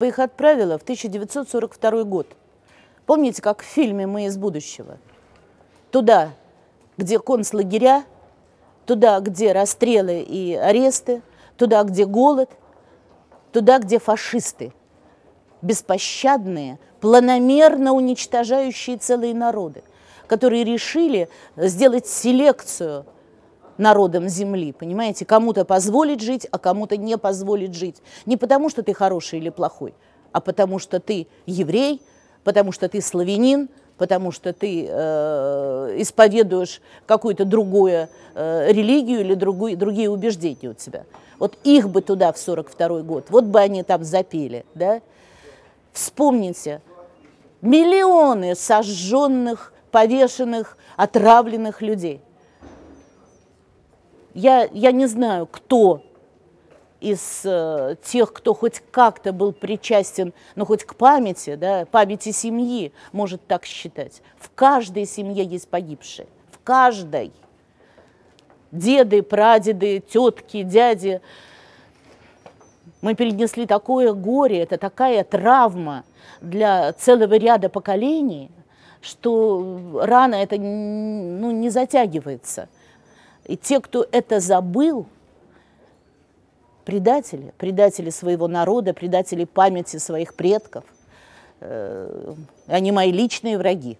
Вы их отправила в 1942 год. Помните, как в фильме «Мы из будущего»? Туда, где концлагеря, туда, где расстрелы и аресты, туда, где голод, туда, где фашисты, беспощадные, планомерно уничтожающие целые народы, которые решили сделать селекцию – народом земли, понимаете? Кому-то позволить жить, а кому-то не позволить жить. Не потому, что ты хороший или плохой, а потому, что ты еврей, потому что ты славянин, потому что ты э, исповедуешь какую-то другую э, религию или другую, другие убеждения у тебя. Вот их бы туда в 42-й год, вот бы они там запели, да? Вспомните, миллионы сожженных, повешенных, отравленных людей. Я, я не знаю, кто из э, тех, кто хоть как-то был причастен, ну хоть к памяти, да, памяти семьи, может так считать. В каждой семье есть погибшие, в каждой. Деды, прадеды, тетки, дяди. Мы перенесли такое горе, это такая травма для целого ряда поколений, что рано это ну, не затягивается – и те, кто это забыл, предатели, предатели своего народа, предатели памяти своих предков, э, они мои личные враги.